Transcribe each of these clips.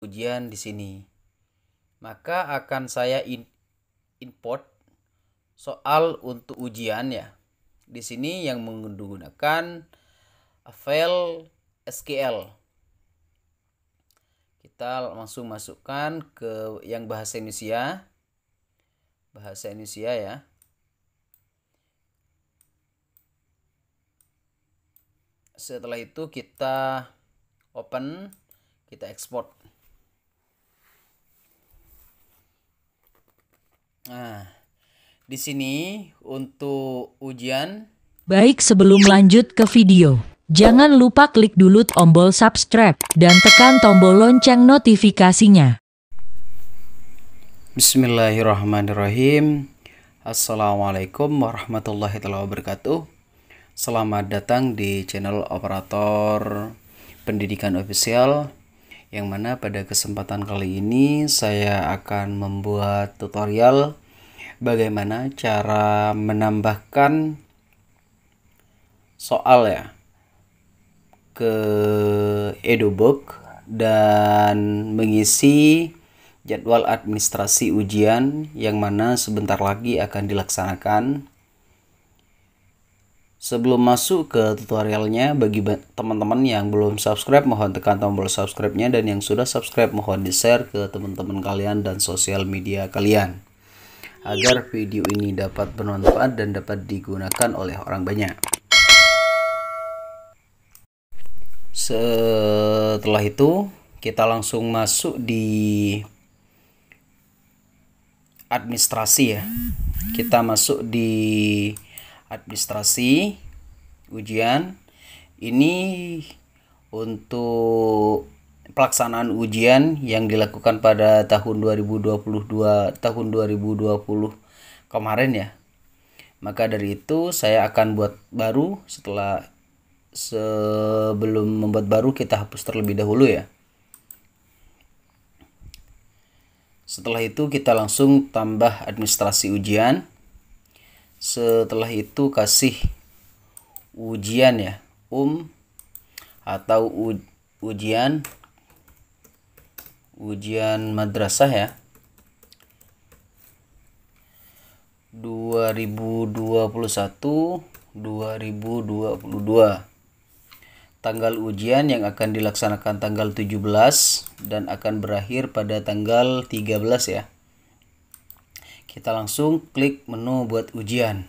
ujian di sini. Maka akan saya in import soal untuk ujian ya. Di sini yang menggunakan file SQL. Kita langsung masukkan ke yang bahasa Indonesia. Bahasa Indonesia ya. Setelah itu kita open, kita export. Nah, di sini untuk ujian. Baik sebelum lanjut ke video, jangan lupa klik dulu tombol subscribe dan tekan tombol lonceng notifikasinya. Bismillahirrahmanirrahim. Assalamualaikum warahmatullahi wabarakatuh. Selamat datang di channel operator pendidikan ofisial yang mana pada kesempatan kali ini saya akan membuat tutorial bagaimana cara menambahkan soal ya ke EduBook dan mengisi jadwal administrasi ujian yang mana sebentar lagi akan dilaksanakan Sebelum masuk ke tutorialnya, bagi teman-teman yang belum subscribe mohon tekan tombol subscribe-nya dan yang sudah subscribe mohon di-share ke teman-teman kalian dan sosial media kalian agar video ini dapat bermanfaat dan dapat digunakan oleh orang banyak. Setelah itu, kita langsung masuk di administrasi ya. Kita masuk di administrasi ujian ini untuk pelaksanaan ujian yang dilakukan pada tahun 2022 tahun 2020 kemarin ya maka dari itu saya akan buat baru setelah sebelum membuat baru kita hapus terlebih dahulu ya setelah itu kita langsung tambah administrasi ujian setelah itu kasih ujian ya um atau u, ujian ujian madrasah ya 2021 2022 tanggal ujian yang akan dilaksanakan tanggal 17 dan akan berakhir pada tanggal 13 ya kita langsung klik menu buat ujian.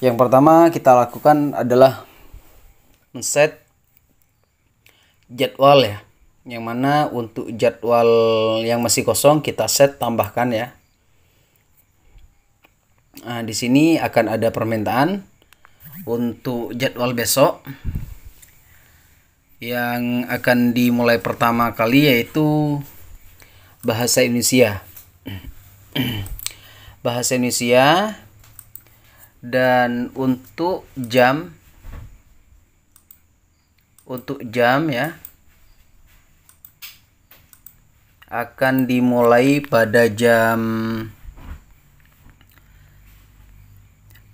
Yang pertama kita lakukan adalah men-set jadwal ya. Yang mana untuk jadwal yang masih kosong kita set tambahkan ya. Nah, di sini akan ada permintaan untuk jadwal besok yang akan dimulai pertama kali yaitu bahasa Indonesia. bahasa Indonesia dan untuk jam untuk jam ya akan dimulai pada jam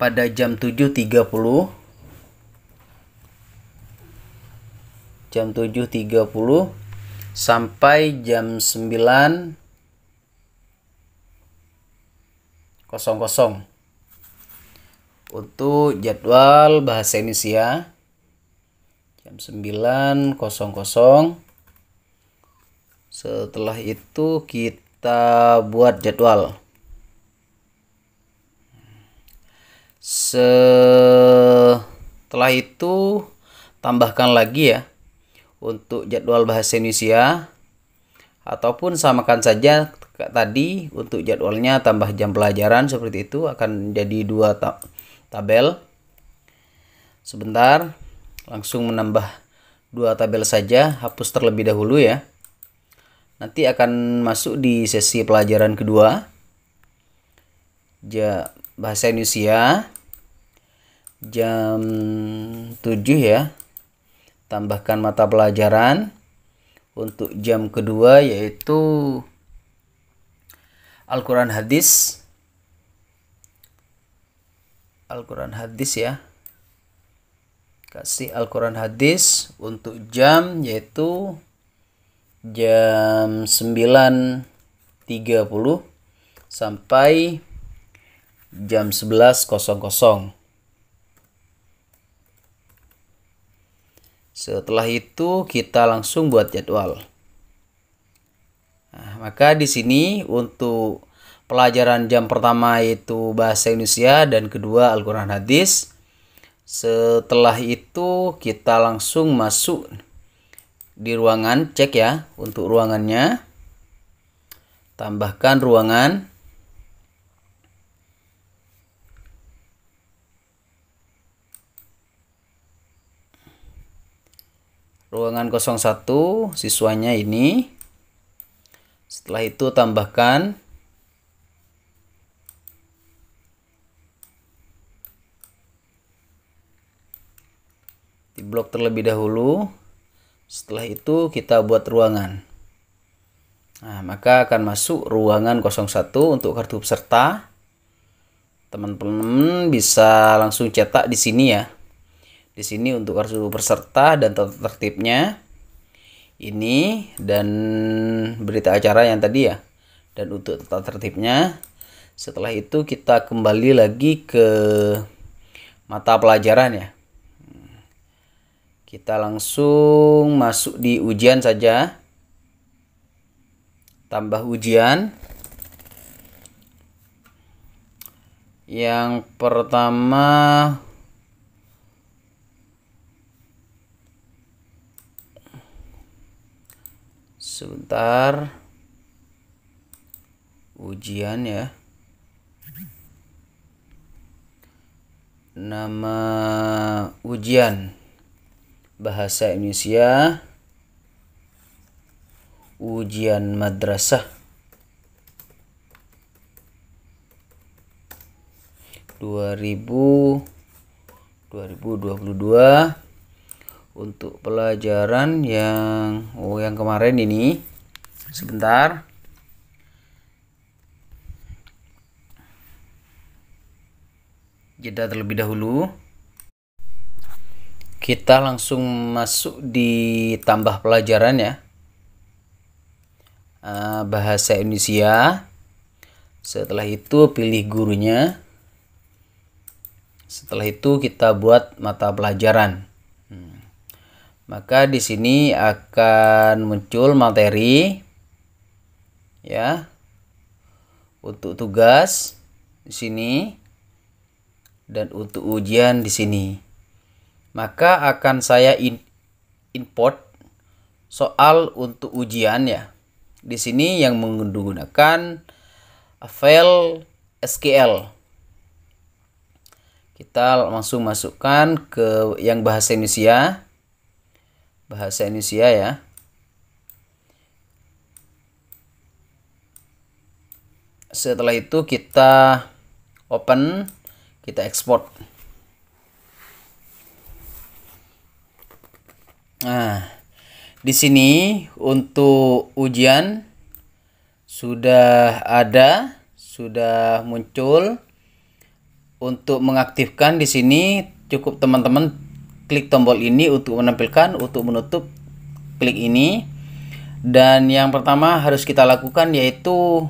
pada jam 7.30 jam 7.30 sampai jam 9 untuk jadwal bahasa Indonesia jam 9.00 setelah itu kita buat jadwal setelah itu tambahkan lagi ya untuk jadwal bahasa Indonesia ataupun samakan saja tadi untuk jadwalnya tambah jam pelajaran seperti itu akan jadi dua tab tabel sebentar langsung menambah dua tabel saja hapus terlebih dahulu ya nanti akan masuk di sesi pelajaran kedua ja bahasa Indonesia jam 7 ya tambahkan mata pelajaran untuk jam kedua yaitu Al-Quran hadis Al-Quran hadis ya kasih Al-Quran hadis untuk jam yaitu jam 9.30 sampai jam 11.00 setelah itu kita langsung buat jadwal Nah, maka di sini untuk pelajaran jam pertama itu bahasa Indonesia dan kedua Al-Qur'an hadis. Setelah itu kita langsung masuk di ruangan cek ya untuk ruangannya. Tambahkan ruangan ruangan 01 siswanya ini setelah itu tambahkan di blok terlebih dahulu. Setelah itu kita buat ruangan. Nah, maka akan masuk ruangan 01 untuk kartu peserta. Teman-teman bisa langsung cetak di sini ya. Di sini untuk kartu peserta dan tertibnya ini dan berita acara yang tadi ya dan untuk tata tertibnya setelah itu kita kembali lagi ke mata pelajaran ya kita langsung masuk di ujian saja tambah ujian yang pertama sebentar ujian ya nama ujian bahasa Indonesia ujian madrasah 2000 2022 untuk pelajaran yang oh yang kemarin ini sebentar jeda terlebih dahulu kita langsung masuk di tambah pelajaran ya ah, bahasa Indonesia setelah itu pilih gurunya setelah itu kita buat mata pelajaran maka di sini akan muncul materi ya untuk tugas di sini dan untuk ujian di sini maka akan saya in import soal untuk ujian ya di sini yang menggunakan file SQL kita langsung masukkan ke yang bahasa Indonesia bahasa Indonesia ya. Setelah itu kita open, kita ekspor. Nah, di sini untuk ujian sudah ada, sudah muncul. Untuk mengaktifkan di sini cukup teman-teman klik tombol ini untuk menampilkan untuk menutup klik ini dan yang pertama harus kita lakukan yaitu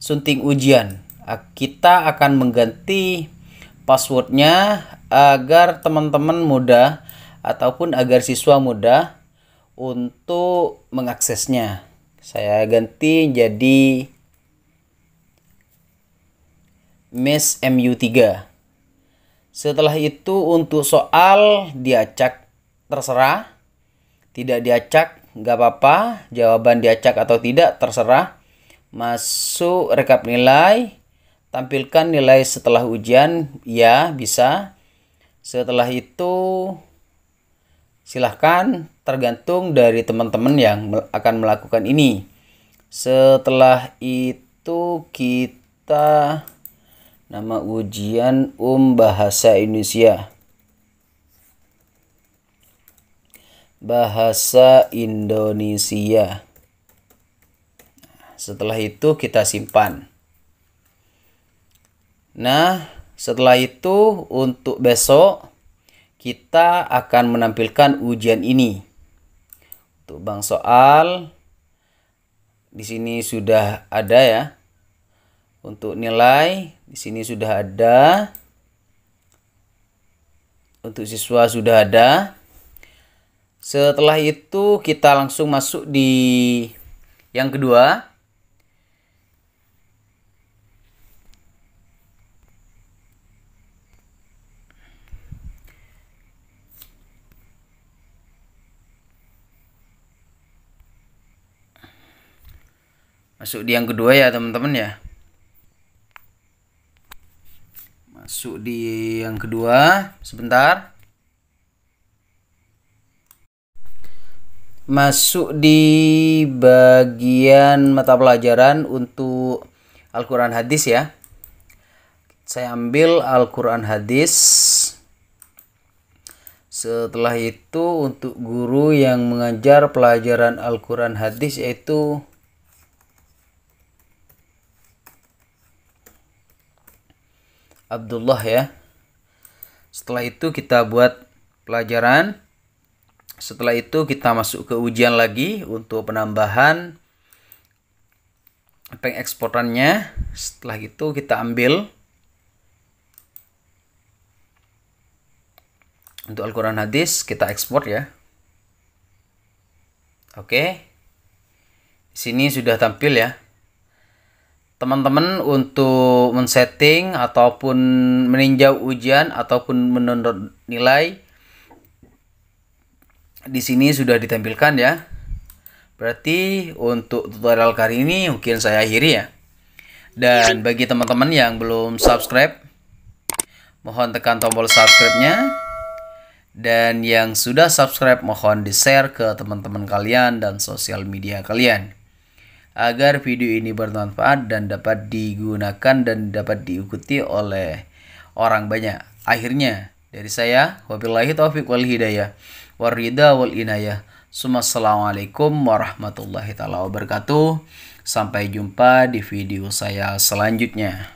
sunting ujian ah, kita akan mengganti passwordnya agar teman-teman mudah ataupun agar siswa mudah untuk mengaksesnya saya ganti jadi Miss MU3 setelah itu untuk soal diacak terserah. Tidak diacak nggak apa-apa. Jawaban diacak atau tidak terserah. Masuk rekap nilai. Tampilkan nilai setelah ujian. Ya bisa. Setelah itu silahkan tergantung dari teman-teman yang akan melakukan ini. Setelah itu kita nama ujian um bahasa Indonesia bahasa Indonesia setelah itu kita simpan nah setelah itu untuk besok kita akan menampilkan ujian ini untuk bang soal di sini sudah ada ya untuk nilai di sini sudah ada. Untuk siswa sudah ada. Setelah itu kita langsung masuk di yang kedua. Masuk di yang kedua ya teman-teman ya. masuk di yang kedua sebentar masuk di bagian mata pelajaran untuk Al-Quran Hadis ya saya ambil Al-Quran Hadis setelah itu untuk guru yang mengajar pelajaran Al-Quran Hadis yaitu Abdullah ya. Setelah itu kita buat pelajaran. Setelah itu kita masuk ke ujian lagi untuk penambahan pengeksporannya. Setelah itu kita ambil untuk Al-Quran Hadis kita ekspor ya. Oke. Di sini sudah tampil ya teman-teman untuk men-setting ataupun meninjau ujian ataupun menonton nilai di sini sudah ditampilkan ya. Berarti untuk tutorial kali ini mungkin saya akhiri ya. Dan bagi teman-teman yang belum subscribe, mohon tekan tombol subscribe-nya. Dan yang sudah subscribe mohon di-share ke teman-teman kalian dan sosial media kalian agar video ini bermanfaat dan dapat digunakan dan dapat diikuti oleh orang banyak. Akhirnya dari saya wabillahi taufik wal hidayah warida wal inayah. Assalamualaikum warahmatullahi taala wabarakatuh. Sampai jumpa di video saya selanjutnya.